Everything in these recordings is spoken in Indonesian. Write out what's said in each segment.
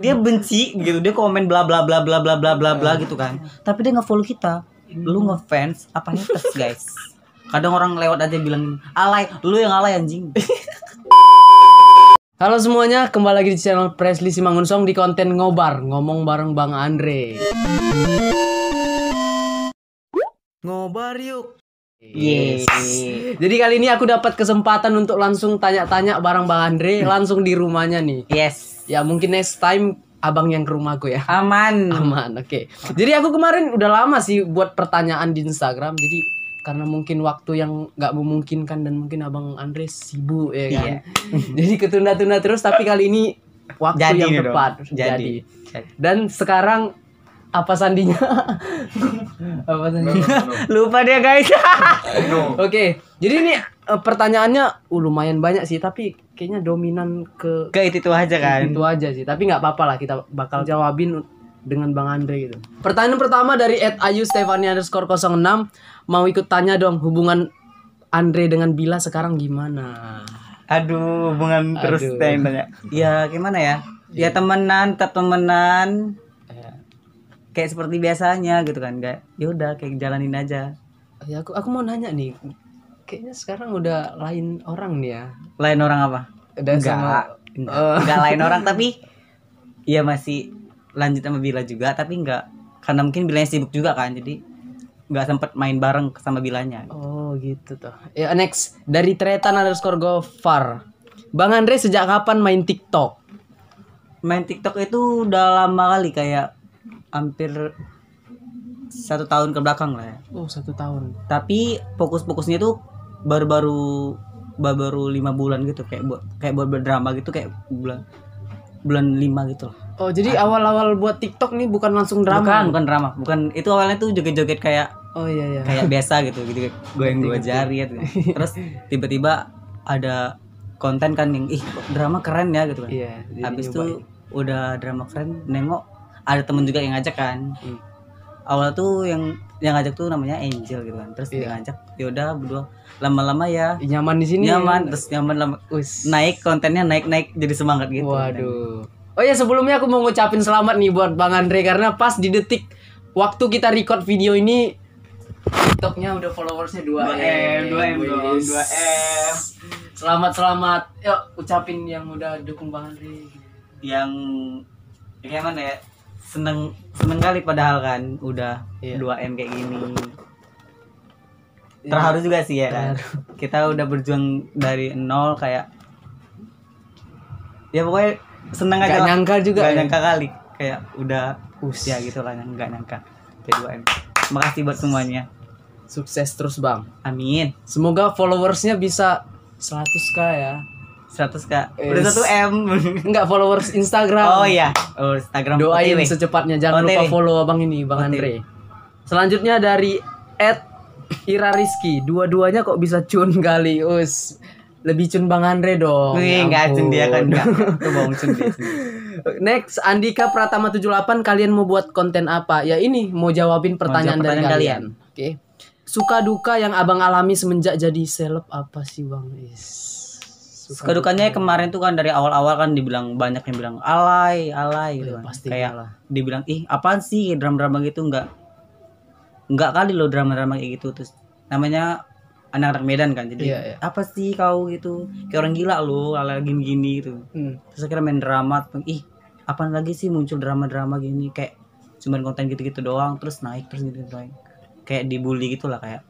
dia benci gitu dia komen bla bla bla bla bla bla bla bla gitu kan tapi dia follow kita lu fans apa ngetes guys kadang orang lewat aja bilang alay lu yang alay anjing Halo semuanya, kembali lagi di channel Presley Simangunsong di konten Ngobar, ngomong bareng Bang Andre. Ngobar yuk. Yes. yes. Jadi kali ini aku dapat kesempatan untuk langsung tanya-tanya bareng Bang Andre langsung di rumahnya nih. Yes ya mungkin next time abang yang ke rumahku ya. Aman. Aman, oke. Okay. Jadi aku kemarin udah lama sih buat pertanyaan di Instagram. Jadi karena mungkin waktu yang nggak memungkinkan dan mungkin abang Andre sibuk ya kan. Yeah. Jadi ketunda-tunda terus tapi kali ini waktu Jadi yang tepat. Jadi. Jadi. Dan sekarang apa sandinya? apa sandinya? Lupa dia guys. Oke, okay. jadi ini uh, pertanyaannya uh, lumayan banyak sih tapi kayaknya dominan ke ke itu, itu aja kan itu aja sih tapi nggak apa-apa lah kita bakal jawabin dengan Bang Andre gitu. Pertanyaan pertama dari Ed Ayu Stefani underscore 06 mau ikut tanya dong hubungan Andre dengan Bila sekarang gimana? Aduh hubungan Aduh. terus tanya. Ya gimana ya? Ya iya. temenan, tetap temenan. Iya. Kayak seperti biasanya gitu kan, kayak ya udah kayak jalanin aja. Ya aku aku mau nanya nih kayaknya sekarang udah lain orang nih ya lain orang apa udah enggak sama, enggak, uh. enggak lain orang tapi ya masih lanjut sama Bila juga tapi enggak karena mungkin Bilanya sibuk juga kan jadi enggak sempet main bareng sama Bilanya gitu. oh gitu tuh ya next dari Tretan underscore Gofar Bang Andre sejak kapan main TikTok main TikTok itu udah lama kali kayak hampir satu tahun ke belakang lah ya. Oh satu tahun. Tapi fokus-fokusnya tuh baru-baru baru lima bulan gitu kayak buat kayak buat berdrama gitu kayak bulan bulan lima gitu loh. Oh jadi awal-awal buat TikTok nih bukan langsung drama? Bukan bukan drama, bukan itu awalnya tuh joget-joget kayak oh iya iya kayak biasa gitu gitu gue yang gue jari gitu. Kan. terus tiba-tiba ada konten kan yang ih drama keren ya gitu kan. Iya. Habis itu udah drama keren nengok ada temen juga yang ngajak kan. Hmm awal tuh yang yang ngajak tuh namanya Angel gitu kan terus yeah. dia iya. ngajak yaudah berdua lama-lama ya nyaman di sini nyaman ya. terus nyaman lama Uish. naik kontennya naik naik jadi semangat gitu waduh kan. oh ya sebelumnya aku mau ngucapin selamat nih buat Bang Andre karena pas di detik waktu kita record video ini TikToknya udah followersnya 2 m 2 m dua 2 m selamat selamat yuk ucapin yang udah dukung Bang Andre yang gimana ya seneng seneng kali padahal kan udah iya. dua 2M kayak gini iya. terharu juga sih ya kan kita udah berjuang dari nol kayak ya pokoknya seneng gak aja nyangka juga gak ya. nyangka kali kayak udah usia ya gitu lah nggak nyangka P2M makasih buat semuanya sukses terus bang amin semoga followersnya bisa 100k ya 100 kak udah satu m nggak followers Instagram oh iya oh, Instagram doain Otewe. secepatnya jangan Otewe. lupa follow abang ini bang Otewe. Andre selanjutnya dari Ed Ira Rizky dua-duanya kok bisa cun kali us lebih cun bang Andre dong Wih, nggak cun dia kan nggak bohong cun dia Next, Andika Pratama 78 kalian mau buat konten apa? Ya ini mau jawabin pertanyaan, mau jawab pertanyaan dari kalian. kalian. Oke. Okay. Suka duka yang Abang alami semenjak jadi seleb apa sih Bang? Is? kedukannya kemarin tuh kan dari awal-awal kan dibilang banyak yang bilang alay alay gitu iya, kan pasti kayak lah. dibilang ih apaan sih drama-drama gitu nggak nggak kali lo drama-drama kayak gitu terus namanya anak-anak Medan kan jadi yeah, yeah. apa sih kau gitu kayak orang gila lo ala gini-gini gitu hmm. terus akhirnya main drama ih apaan lagi sih muncul drama-drama gini kayak cuman konten gitu-gitu doang terus naik terus gitu, -gitu kayak dibully gitulah kayak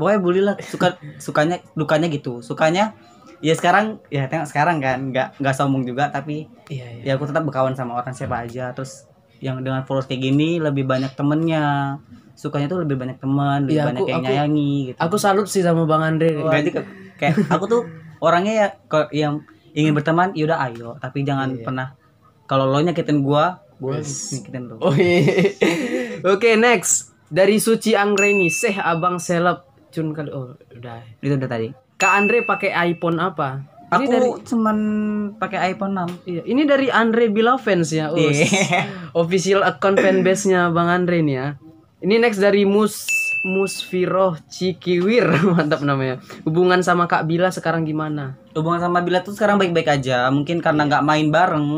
pokoknya bully lah suka sukanya dukanya gitu sukanya ya sekarang ya tengok sekarang kan nggak nggak sombong juga tapi iya, iya. ya aku tetap berkawan sama orang siapa aja terus yang dengan followers kayak gini lebih banyak temennya sukanya tuh lebih banyak teman lebih ya, banyak aku, yang aku, nyayangi gitu aku salut sih sama bang Andre berarti kayak, gitu, kayak aku tuh orangnya ya yang ingin berteman yaudah ayo tapi jangan iya, iya. pernah kalau lo nyakitin gua gua nyakitin lo oh, iya. oke okay, next dari Suci Anggreni Seh Abang Seleb cun kali oh udah itu udah tadi Kak Andre pakai iPhone apa ini aku dari, cuman pakai iPhone 6 iya ini dari Andre fans ya Us. Yeah. official account fanbase nya Bang Andre nih ya ini next dari Mus Musfiroh Cikiwir mantap namanya hubungan sama Kak Bila sekarang gimana hubungan sama Bila tuh sekarang baik-baik aja mungkin karena iya. nggak main bareng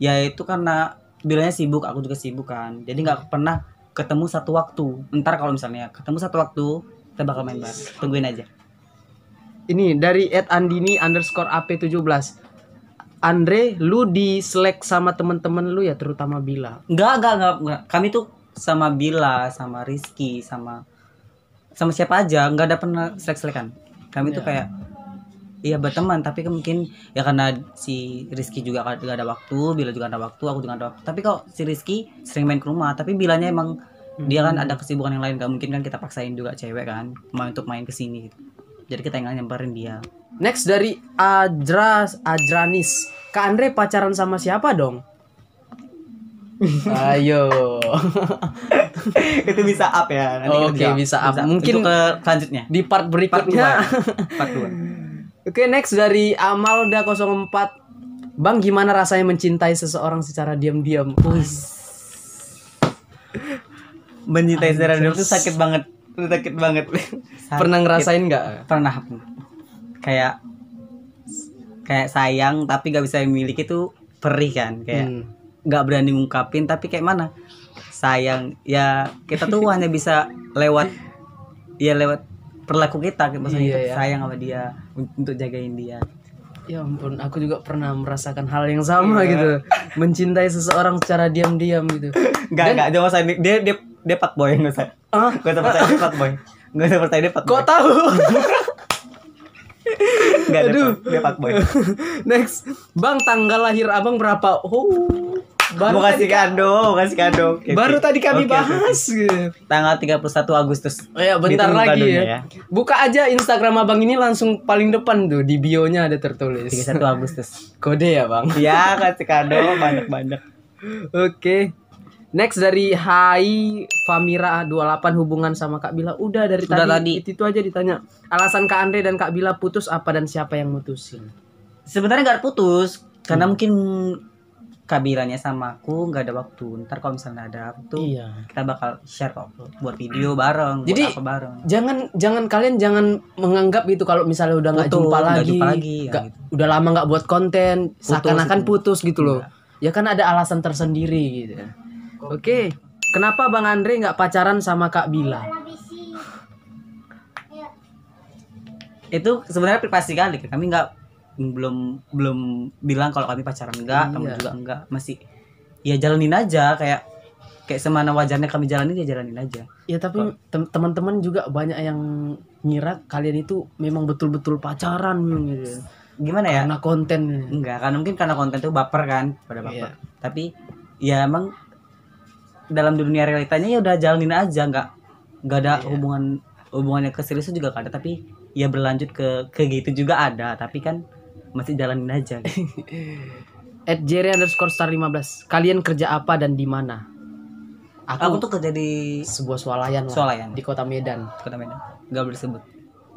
ya itu karena Bilanya sibuk aku juga sibuk kan jadi nggak pernah ketemu satu waktu ntar kalau misalnya ketemu satu waktu kita bakal main bareng tungguin aja ini dari Ed Andini underscore AP17 Andre, lu di selek sama temen-temen lu ya terutama Bila. Enggak, enggak, enggak, enggak. Kami tuh sama Bila, sama Rizky, sama sama siapa aja, enggak ada pernah selek selekan Kami ya. tuh iya. kayak iya berteman, tapi kan mungkin ya karena si Rizky juga gak ada waktu, Bila juga ada waktu, aku juga ada waktu. Tapi kok si Rizky sering main ke rumah, tapi Bilanya emang dia kan hmm. ada kesibukan yang lain gak mungkin kan kita paksain juga cewek kan mau untuk main kesini gitu jadi kita yang nyamperin dia next dari Adras Adranis Kak Andre pacaran sama siapa dong Ayo. itu bisa up ya. Oke, okay, bisa up. Mungkin Untuk ke selanjutnya. Di part berikutnya. Part dua Oke, okay, next dari Amalda 04. Bang, gimana rasanya mencintai seseorang secara diam-diam? mencintai secara dalam itu sakit banget sakit banget sakit. pernah ngerasain nggak pernah kayak kayak sayang tapi nggak bisa memiliki itu perih kan kayak hmm. nggak hmm. berani ngungkapin tapi kayak mana sayang ya kita tuh hanya bisa lewat ya lewat perilaku kita maksudnya iya, kita sayang sama dia untuk jagain dia ya ampun aku juga pernah merasakan hal yang sama yeah. gitu mencintai seseorang secara diam-diam gitu nggak nggak gak, dia dia dia boy nggak usah ah nggak usah percaya dia boy nggak usah percaya dia pak boy kok tahu Gak ada Aduh. boy next bang tanggal lahir abang berapa oh baru mau kasih kado, mau kasih kado. Okay, baru okay. tadi kami okay, bahas okay. Gitu. tanggal 31 Agustus. Oh ya, bentar lagi ya. ya. Buka aja Instagram Abang ini langsung paling depan tuh di bio-nya ada tertulis 31 Agustus. Kode ya, Bang? Iya, kasih kado banyak-banyak. Oke. Okay. Next dari Hai Famira 28 hubungan sama Kak Bila. Udah dari Udah tadi, tadi. Itu, aja ditanya. Alasan Kak Andre dan Kak Bila putus apa dan siapa yang mutusin? Sebenarnya gak putus karena hmm. mungkin Kak Bilanya sama aku nggak ada waktu. Ntar kalau misalnya ada waktu iya. kita bakal share kok buat video bareng, Jadi, buat apa bareng. Jangan jangan kalian jangan menganggap itu kalau misalnya udah nggak jumpa jumpa lagi ya, gak, gitu. udah lama nggak buat konten, seakan-akan gitu. putus gitu loh. Iya. Ya kan ada alasan tersendiri gitu. Oke, okay. kenapa Bang Andre nggak pacaran sama Kak Bila? Ya. Itu sebenarnya privasi kali. Kami nggak belum belum bilang kalau kami pacaran enggak, iya. kamu juga enggak. Masih ya jalanin aja kayak kayak semana wajarnya kami jalanin ya jalanin aja. Ya tapi teman-teman juga banyak yang ngira kalian itu memang betul-betul pacaran hmm. gitu. Ya. Gimana ya? Karena konten. Enggak, kan mungkin karena konten tuh baper kan, pada baper. Iya. Tapi ya emang dalam dunia realitanya ya udah jalanin aja nggak nggak ada yeah. hubungan hubungannya ke serius juga ada tapi ya berlanjut ke ke gitu juga ada tapi kan masih jalanin aja at Jerry underscore star 15 kalian kerja apa dan di mana aku, aku tuh kerja di sebuah swalayan lah, swalayan di kota Medan kota Medan nggak boleh sebut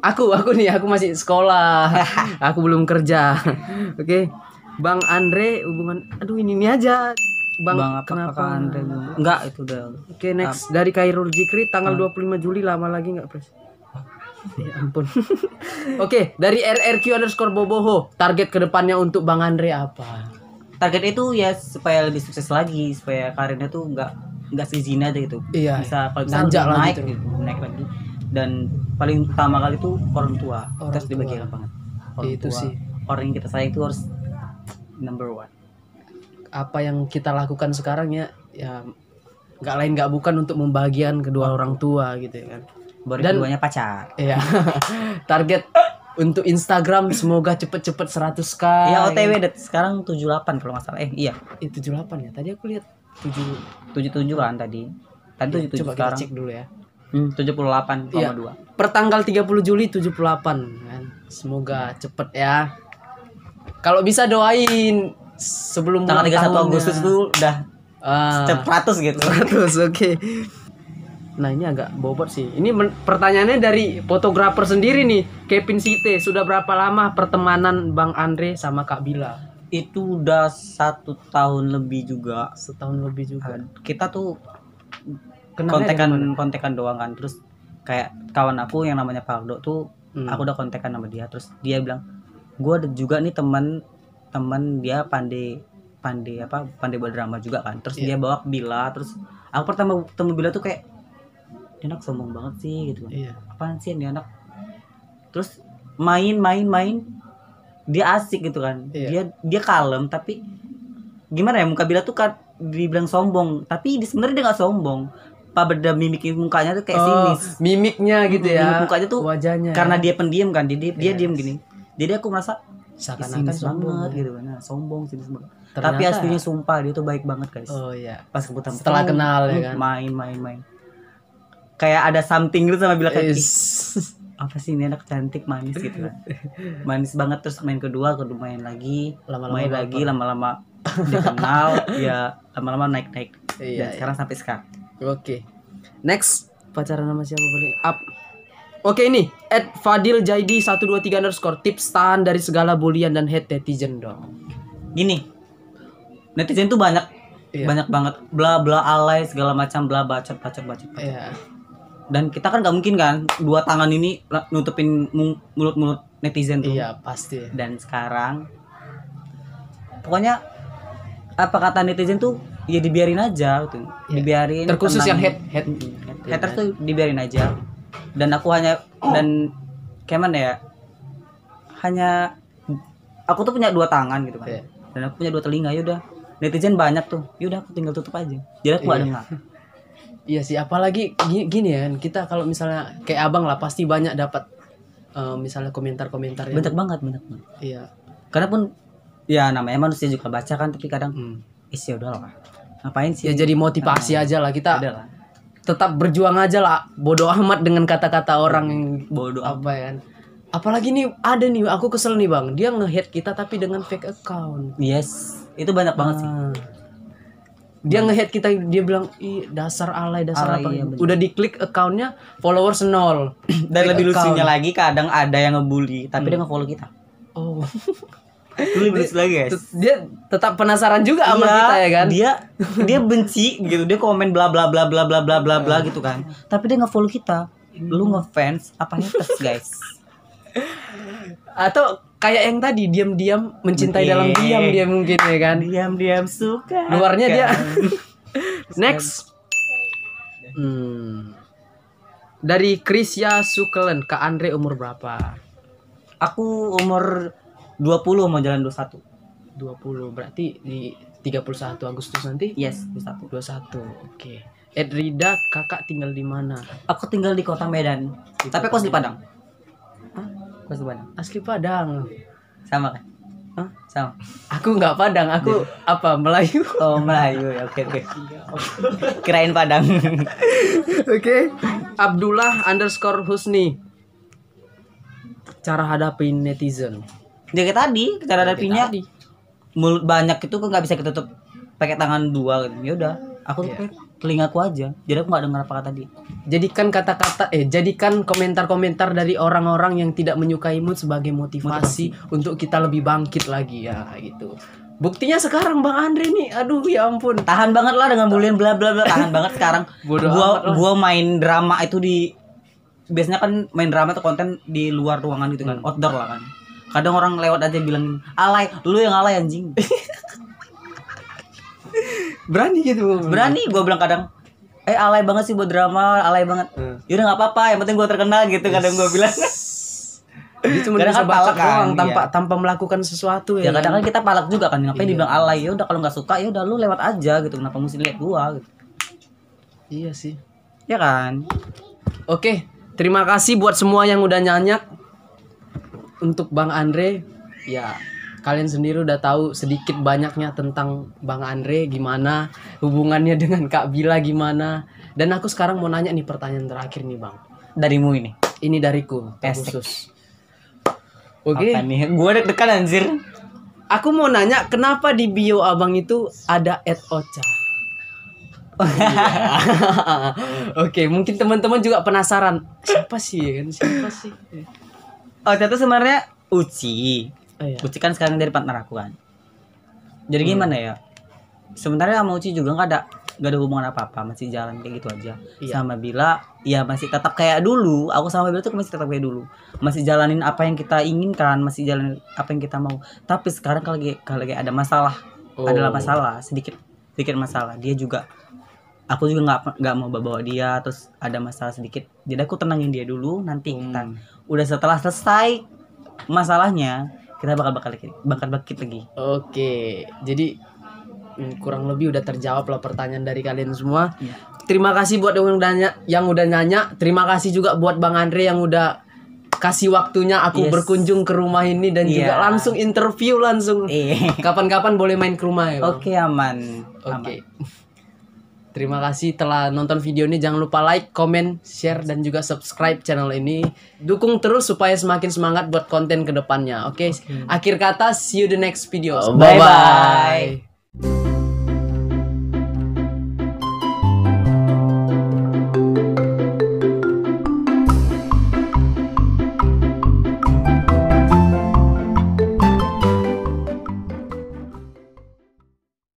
aku aku nih aku masih sekolah aku belum kerja oke okay. Bang Andre hubungan aduh ini ini aja Bang, Bang apa kenapa? Kakak Andre Enggak itu udah. Oke, okay, next Ap. dari Kairul Jikri tanggal ah. dua puluh lima Juli lama lagi enggak, Pres? ya ampun. Oke, okay, dari RRQ underscore Boboho, target kedepannya untuk Bang Andre apa? Target itu ya supaya lebih sukses lagi, supaya karirnya tuh nggak nggak sezina aja gitu. Iya. Bisa kalau bisa naik, gitu. gitu, naik lagi. Dan paling utama kali itu orang tua. Orang Terus dibagi banget. Orang itu tua, sih. Orang yang kita sayang itu harus number one apa yang kita lakukan sekarang ya ya nggak lain nggak bukan untuk membagian kedua orang tua gitu ya kan Baru dan keduanya pacar iya target untuk Instagram semoga cepet-cepet 100k ya OTW gitu. sekarang 78 kalau nggak salah eh iya eh, delapan ya tadi aku lihat tujuh tujuh tujuh kan tadi tadi ya, 77 coba sekarang. cek dulu ya hmm, tujuh puluh delapan 78,2 iya. dua per tanggal puluh Juli tujuh 78 kan semoga hmm. cepet ya kalau bisa doain sebelum tanggal 31 tahunnya. Agustus itu udah uh, ah. 100 gitu. 100 oke. Okay. Nah ini agak bobot sih. Ini pertanyaannya dari fotografer sendiri nih, Kevin Site. Sudah berapa lama pertemanan Bang Andre sama Kak Bila? Itu udah satu tahun lebih juga. Setahun lebih juga. Uh, kita tuh Kenal kontekan kontekan doang kan. Terus kayak kawan aku yang namanya Faldo tuh, hmm. aku udah kontekan sama dia. Terus dia bilang, gua ada juga nih teman temen dia pandai pandai apa pandai buat drama juga kan terus yeah. dia bawa Bila terus aku pertama ketemu Bila tuh kayak dia anak sombong banget sih gitu kan yeah. apaan sih dia anak terus main main main dia asik gitu kan yeah. dia dia kalem tapi gimana ya muka Bila tuh kan dibilang sombong tapi di sebenarnya dia nggak sombong apa beda mimik mukanya tuh kayak oh, sinis mimiknya gitu ya mimik mukanya tuh wajahnya karena dia pendiam kan dia dia, yes. Iya. dia diem gini jadi aku merasa seakan-akan sombong banget ya. gitu Nah, sombong sih banget Ternyata, tapi aslinya ya. sumpah dia tuh baik banget guys oh iya pas kebetulan setelah kenal ya uh, kan main main main kayak ada something gitu sama bilang kayak apa sih ini anak cantik manis gitu kan manis banget terus main kedua kedua main lagi lama-lama main lagi lama-lama dikenal ya lama-lama naik naik iya, dan iya. sekarang sampai sekarang oke okay. next pacaran sama siapa boleh up Oke ini at Fadil Jaidi 123 underscore tips tahan dari segala bulian dan hate netizen dong. Gini, netizen tuh banyak, yeah. banyak banget, bla bla alay segala macam, bla bacot bacot bacot. Iya. Yeah. Dan kita kan gak mungkin kan dua tangan ini nutupin mulut mulut netizen tuh. Iya yeah, pasti. Dan sekarang, pokoknya apa kata netizen tuh ya dibiarin aja, tuh. Gitu. Yeah. dibiarin. Terkhusus yang hate hate, hate ya. tuh dibiarin aja dan aku hanya dan kayak mana ya hanya aku tuh punya dua tangan gitu kan yeah. dan aku punya dua telinga yaudah netizen banyak tuh yaudah aku tinggal tutup aja jadi aku yeah. ada iya sih apalagi gini, gini ya kita kalau misalnya kayak abang lah pasti banyak dapat uh, misalnya komentar-komentar yang... banyak banget banyak banget iya karena pun ya namanya manusia juga baca kan tapi kadang hmm. isi ya udah lah ngapain sih ya jadi motivasi nah, aja lah kita adalah tetap berjuang aja lah bodoh amat dengan kata-kata orang yang bodoh apa ya apalagi nih ada nih aku kesel nih bang dia ngehit kita tapi dengan fake account yes itu banyak banget sih ah. dia ngehit kita dia bilang ih dasar alay dasar alay, apa iya, udah diklik accountnya followers nol dan lebih lucunya lagi kadang ada yang ngebully tapi hmm. dia ngefollow kita oh Dulu lagi guys. Dia tetap penasaran juga sama iya, kita ya kan. Dia dia benci gitu. Dia komen bla bla bla bla bla bla bla bla gitu kan. Tapi dia nge-follow kita. Lu ngefans apa haters guys? Atau kayak yang tadi diam-diam mencintai Mungkin. dalam diam dia mungkin ya kan. Diam-diam suka. Luarnya dia. Kan. Next. Hmm. Dari Krisya Sukelen, Kak Andre umur berapa? Aku umur 20 mau jalan 21. 20 berarti di 31 Agustus nanti? Yes, 21. 21. Oke. Okay. Eh, Edrida, kakak tinggal di mana? Aku tinggal di Kota Medan. Di Tapi aku asli Padang. Hah? Aku asli Padang. Asli Padang. Sama kan? Hah? Sama. Aku nggak Padang, aku Duh. Iya. apa Melayu. Oh Melayu, ya, oke oke. Okay. Kirain Padang. oke. okay. Abdullah underscore Husni. Cara hadapi netizen kayak tadi kita ada pinya Mulut banyak itu kan nggak bisa ketutup pakai tangan dua gitu. Ya udah, aku yeah. telingaku aja. Jadi aku nggak dengar apa kata tadi. Jadikan kata-kata eh jadikan komentar-komentar dari orang-orang yang tidak menyukaimu sebagai motivasi, motivasi untuk kita lebih bangkit lagi ya gitu. Buktinya sekarang Bang Andre nih, aduh ya ampun. Tahan banget lah dengan bulian bla bla bla, tahan banget sekarang. Bodoh gua gua main drama itu di biasanya kan main drama atau konten di luar ruangan gitu kan, hmm. outdoor lah kan kadang orang lewat aja bilang alay lu yang alay anjing berani gitu berani gue bilang kadang eh alay banget sih buat drama alay banget hmm. yaudah nggak apa-apa yang penting gue terkenal gitu kadang gue bilang dia cuma kadang kan palak kan, doang iya. tanpa melakukan sesuatu ya, ya kadang kan? kan kita palak juga kan ngapain iya. dibilang alay ya udah kalau nggak suka ya udah lu lewat aja gitu kenapa mesti lihat gua gitu iya sih ya kan oke terima kasih buat semua yang udah nyanyak untuk Bang Andre ya kalian sendiri udah tahu sedikit banyaknya tentang Bang Andre gimana hubungannya dengan Kak Bila gimana dan aku sekarang mau nanya nih pertanyaan terakhir nih Bang darimu ini ini dariku khusus oke okay. gue deg dekat anjir aku mau nanya kenapa di bio abang itu ada Ed Ocha Oke, mungkin teman-teman juga penasaran. Siapa sih kan? Siapa sih? Oh itu sebenarnya Uci. Oh, iya. Uci kan sekarang dari partner aku kan. Jadi hmm. gimana ya? Sebenarnya sama Uci juga nggak ada nggak ada hubungan apa-apa, masih jalan kayak gitu aja. Iya. Sama Bila, ya masih tetap kayak dulu. Aku sama Bila tuh masih tetap kayak dulu. Masih jalanin apa yang kita inginkan, masih jalanin apa yang kita mau. Tapi sekarang kalau lagi kalau lagi ada masalah, oh. adalah masalah sedikit sedikit masalah, dia juga aku juga nggak nggak mau bawa dia terus ada masalah sedikit jadi aku tenangin dia dulu nanti hmm. kita udah setelah selesai masalahnya kita bakal bakal lagi, bakal bakit lagi oke jadi hmm, kurang lebih udah terjawab lah pertanyaan dari kalian semua ya. terima kasih buat yang udah nanya yang udah nanya terima kasih juga buat bang Andre yang udah kasih waktunya aku yes. berkunjung ke rumah ini dan yeah. juga langsung interview langsung iya. kapan-kapan boleh main ke rumah ya oke okay, aman oke okay. Terima kasih telah nonton video ini. Jangan lupa like, comment, share, dan juga subscribe channel ini. Dukung terus supaya semakin semangat buat konten kedepannya. Oke, okay? okay. akhir kata, see you the next video. Bye-bye.